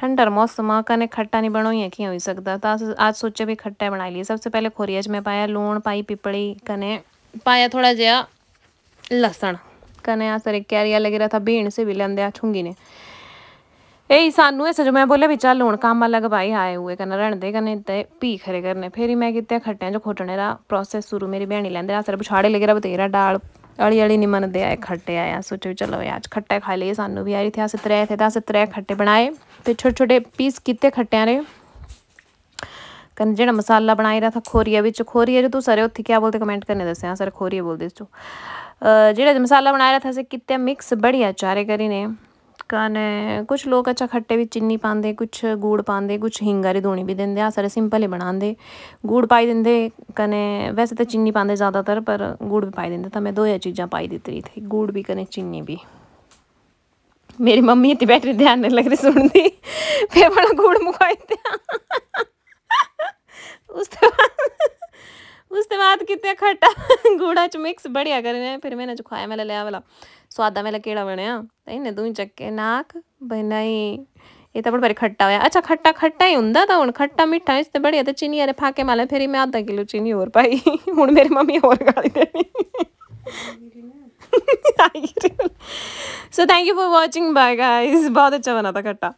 thunder मौसम कने खट्टा नहीं बनोई की हो सकता तो आज सोचे भी खट्टा बना ली सबसे पहले खोरिया में पाया लूण पाई पिपड़ी कने पाया थोड़ा जहा लसन कने आ सर क्यारिया लगे रहा था भीण से भी लेंदे छुंगी ने यही सानू ऐसे जो मैं बोले भी चल हूँ काम अलग भाई आए हुए कने रणते कने पी खरे करने फिर मैं कितने खट्टे जो खोटने रहा प्रोसेस शुरू मेरी बहनी लेंदे सर पिछाड़े लगे रहा बतेरा डाल ਅਲੀ ਅਲੀ ਨਹੀਂ ਮੰਨਦੇ ਆਏ ਖੱਟੇ ਆਇਆ ਸੋਚੋ ਚਲੋ ਅੱਜ ਖੱਟੇ ਖਾ ਲਈਏ ਸਾਨੂੰ ਵੀ ਆਈ ਥੀ ਅਸ ਤਰੇ ਤੇ ਦਸ ਤਰੇ ਖੱਟੇ ਬਣਾਏ ਤੇ ਛੋਟੇ ਛੋਟੇ ਪੀਸ ਕੀਤੇ ਖੱਟਿਆਂ ਦੇ ਕੰਨ ਜਿਹੜਾ ਮਸਾਲਾ ਬਣਾਇਆ ਰਹਾ ਥਾ ਖੋਰੀਆ ਵਿੱਚ ਖੋਰੀਆ ਜੇ ਤੂੰ ਸਾਰੇ ਉੱਥੇ ਕੀ ਬੋਲਦੇ ਕਮੈਂਟ ਕਰਨੇ ਦੱਸਿਆ ਸਰ ਖੋਰੀਆ ਬੋਲਦੇ ਸੋ ਜਿਹੜਾ ਮਸਾਲਾ ਬਣਾਇਆ ਰਹਾ ਥਾ ਸੇ ਕਿਤੇ ਮਿਕਸ ਬੜੀਆ ਚਾਰੇ ਕਰੀ ਨੇ ਤਰੀਕਾਂ ਨੇ ਕੁਝ ਲੋਕ ਅੱਛਾ ਖੱਟੇ ਵਿੱਚ ਚਿੰਨੀ ਪਾਉਂਦੇ ਕੁਝ ਗੂੜ ਪਾਉਂਦੇ ਕੁਝ ਹਿੰਗਾਰੇ ਦੋਣੀ ਵੀ ਦਿੰਦੇ ਆ ਸਾਰੇ ਸਿੰਪਲ ਹੀ ਬਣਾਉਂਦੇ ਗੂੜ ਪਾਈ ਦਿੰਦੇ ਕਨੇ ਵੈਸੇ ਤਾਂ ਚਿੰਨੀ ਪਾਉਂਦੇ ਜ਼ਿਆਦਾਤਰ ਪਰ ਗੂੜ ਵੀ ਪਾਈ ਦਿੰਦੇ ਤਾਂ ਮੈਂ ਦੋਇਆ ਚੀਜ਼ਾਂ ਪਾਈ ਦਿੱਤੀ ਤੇ ਗੂੜ ਵੀ ਕਨੇ ਚਿੰਨੀ ਵੀ ਮੇਰੀ ਮੰਮੀ ਇੱਥੇ ਬੈਠੀ ਧਿਆਨ ਨਾਲ ਲੱਗ ਰਹੀ ਸੁਣਦੀ ਫੇਰ ਬੜਾ ਗੂੜ ਮੁਕਾਇਤਾ ਉਸ ਤੋਂ स्वाद कितने खट्टा गुड़ा च मिक्स बढ़िया करने फिर मैंने जो खाया मैंने लिया वाला स्वादा मेला केड़ा बनया इन्हें तू चके नाक भाई नहीं ये तो बड़े बड़ा खट्टा होया अच्छा खट्टा खट्टा ही हूं तो हूँ खट्टा मिठा इस बढ़िया तो चीनी अरे फाके माले फिर मैं आधा किलो चीनी और पाई हूँ मेरी मम्मी और गाली दे so thank you for watching bye guys बहुत अच्छा बना था खट्टा